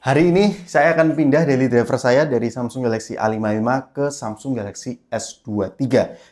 Hari ini saya akan pindah daily driver saya dari Samsung Galaxy A55 ke Samsung Galaxy S23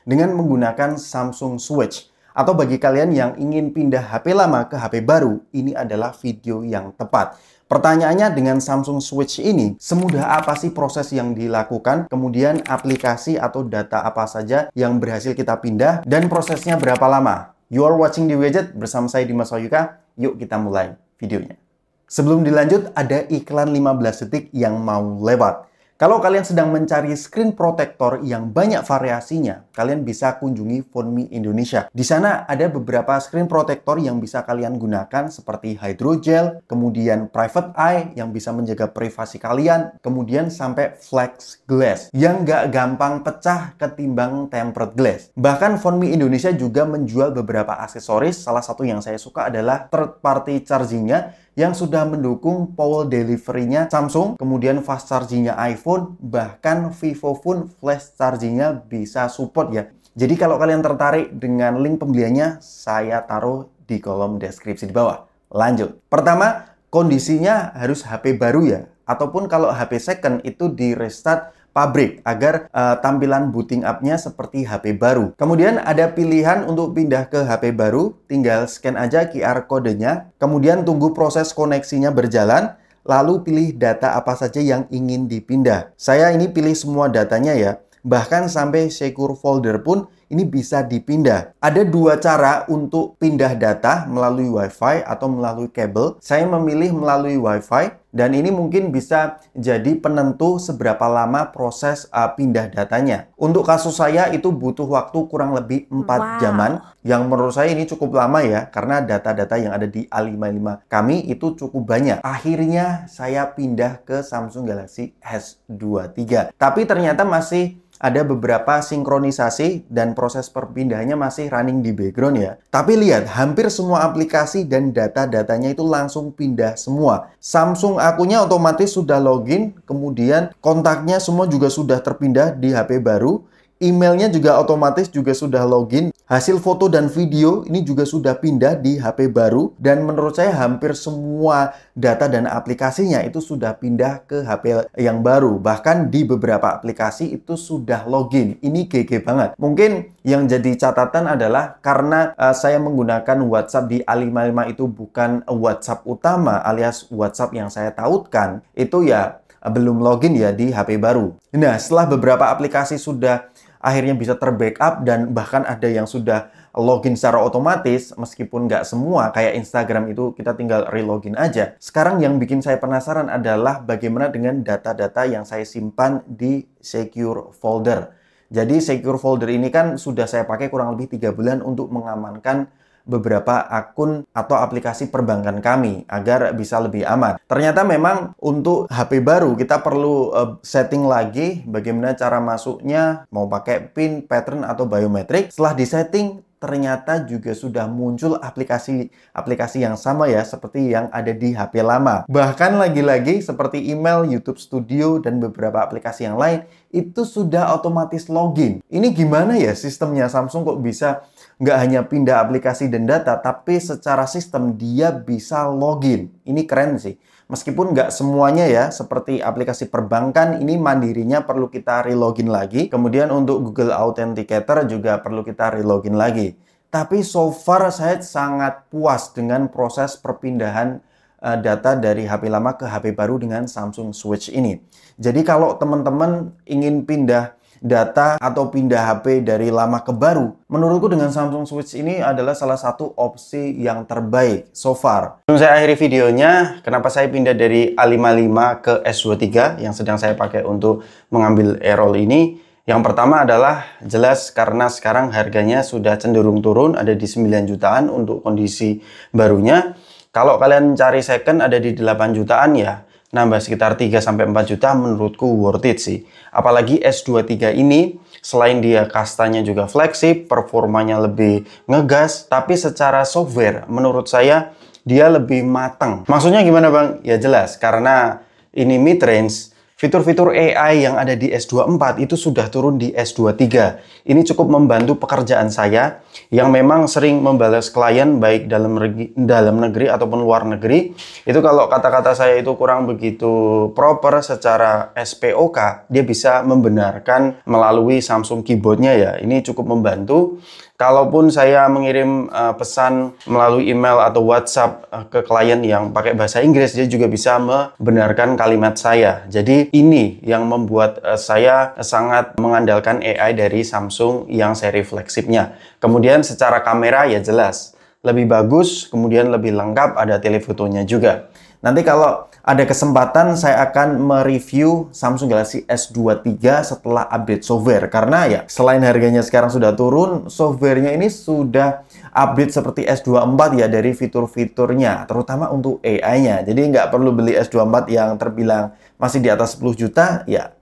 dengan menggunakan Samsung Switch. Atau bagi kalian yang ingin pindah HP lama ke HP baru, ini adalah video yang tepat. Pertanyaannya dengan Samsung Switch ini, semudah apa sih proses yang dilakukan? Kemudian aplikasi atau data apa saja yang berhasil kita pindah dan prosesnya berapa lama? You are watching The Widget bersama saya Dimas Wahyuka. Yuk kita mulai videonya. Sebelum dilanjut, ada iklan 15 detik yang mau lewat. Kalau kalian sedang mencari screen protector yang banyak variasinya, kalian bisa kunjungi PhoneMe Indonesia. Di sana ada beberapa screen protector yang bisa kalian gunakan seperti hydrogel, kemudian private eye yang bisa menjaga privasi kalian, kemudian sampai flex glass yang nggak gampang pecah ketimbang tempered glass. Bahkan PhoneMe Indonesia juga menjual beberapa aksesoris, salah satu yang saya suka adalah third party charging-nya yang sudah mendukung power delivery-nya Samsung, kemudian fast charging-nya iPhone, iPhone bahkan Vivo pun flash chargingnya bisa support ya. Jadi kalau kalian tertarik dengan link pembeliannya, saya taruh di kolom deskripsi di bawah. Lanjut. Pertama, kondisinya harus HP baru ya. Ataupun kalau HP second itu di restart pabrik agar uh, tampilan booting up-nya seperti HP baru. Kemudian ada pilihan untuk pindah ke HP baru, tinggal scan aja QR kodenya, kemudian tunggu proses koneksinya berjalan, lalu pilih data apa saja yang ingin dipindah. Saya ini pilih semua datanya ya, bahkan sampai secure folder pun ini bisa dipindah. Ada dua cara untuk pindah data melalui WiFi atau melalui kabel. Saya memilih melalui WiFi dan ini mungkin bisa jadi penentu seberapa lama proses uh, pindah datanya. Untuk kasus saya itu butuh waktu kurang lebih 4 wow. jaman. Yang menurut saya ini cukup lama ya, karena data-data yang ada di A55 kami itu cukup banyak. Akhirnya saya pindah ke Samsung Galaxy S23. Tapi ternyata masih ada beberapa sinkronisasi dan proses perpindahannya masih running di background ya. Tapi lihat, hampir semua aplikasi dan data-datanya itu langsung pindah semua. Samsung akunya otomatis sudah login, kemudian kontaknya semua juga sudah terpindah di HP baru emailnya juga otomatis juga sudah login. Hasil foto dan video ini juga sudah pindah di HP baru dan menurut saya hampir semua data dan aplikasinya itu sudah pindah ke HP yang baru. Bahkan di beberapa aplikasi itu sudah login. Ini GG banget. Mungkin yang jadi catatan adalah karena uh, saya menggunakan WhatsApp di A55 itu bukan WhatsApp utama alias WhatsApp yang saya tautkan. Itu ya eh, belum login ya di HP baru. Nah, setelah beberapa aplikasi sudah akhirnya bisa terbackup dan bahkan ada yang sudah login secara otomatis meskipun nggak semua kayak Instagram itu kita tinggal relogin aja. Sekarang yang bikin saya penasaran adalah bagaimana dengan data-data yang saya simpan di secure folder. Jadi secure folder ini kan sudah saya pakai kurang lebih tiga bulan untuk mengamankan beberapa akun atau aplikasi perbankan kami agar bisa lebih aman. Ternyata memang untuk HP baru kita perlu eh, setting lagi bagaimana cara masuknya mau pakai PIN, pattern atau biometrik. Setelah disetting ternyata juga sudah muncul aplikasi-aplikasi yang sama ya seperti yang ada di HP lama. Bahkan lagi-lagi seperti email, YouTube Studio, dan beberapa aplikasi yang lain itu sudah otomatis login. Ini gimana ya sistemnya Samsung kok bisa nggak hanya pindah aplikasi dan data tapi secara sistem dia bisa login. Ini keren sih. Meskipun nggak semuanya ya, seperti aplikasi perbankan ini mandirinya perlu kita relogin lagi. Kemudian untuk Google Authenticator juga perlu kita relogin lagi. Tapi so far saya sangat puas dengan proses perpindahan eh, data dari HP lama ke HP baru dengan Samsung Switch ini. Jadi kalau teman-teman ingin pindah data atau pindah HP dari lama ke baru, menurutku dengan Samsung Switch ini adalah salah satu opsi yang terbaik so far. Sebelum saya akhiri videonya, kenapa saya pindah dari A55 ke S23 yang sedang saya pakai untuk mengambil e ini, yang pertama adalah jelas karena sekarang harganya sudah cenderung turun ada di 9 jutaan untuk kondisi barunya. Kalau kalian cari second ada di 8 jutaan ya nambah sekitar 3 sampai 4 juta menurutku worth it sih. Apalagi S23 ini selain dia kastanya juga flagship, performanya lebih ngegas, tapi secara software menurut saya dia lebih matang. Maksudnya gimana Bang? Ya jelas karena ini mid range Fitur-fitur AI yang ada di S24 itu sudah turun di S23. Ini cukup membantu pekerjaan saya yang memang sering membalas klien baik dalam dalam negeri ataupun luar negeri. Itu kalau kata-kata saya itu kurang begitu proper secara SPOK, dia bisa membenarkan melalui Samsung keyboardnya ya. Ini cukup membantu. Kalaupun saya mengirim uh, pesan melalui email atau WhatsApp uh, ke klien yang pakai bahasa Inggris, dia juga bisa membenarkan kalimat saya. Jadi ini yang membuat uh, saya sangat mengandalkan AI dari Samsung yang seri flagshipnya. Kemudian secara kamera ya jelas lebih bagus, kemudian lebih lengkap, ada telefotonya juga. Nanti kalau ada kesempatan saya akan mereview Samsung Galaxy S23 setelah update software. Karena ya selain harganya sekarang sudah turun, softwarenya ini sudah update seperti S24 ya dari fitur-fiturnya. Terutama untuk AI-nya. Jadi nggak perlu beli S24 yang terbilang masih di atas 10 juta, ya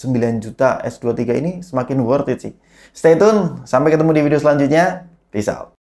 9 juta S23 ini semakin worth it sih. Stay tune, sampai ketemu di video selanjutnya. Peace out.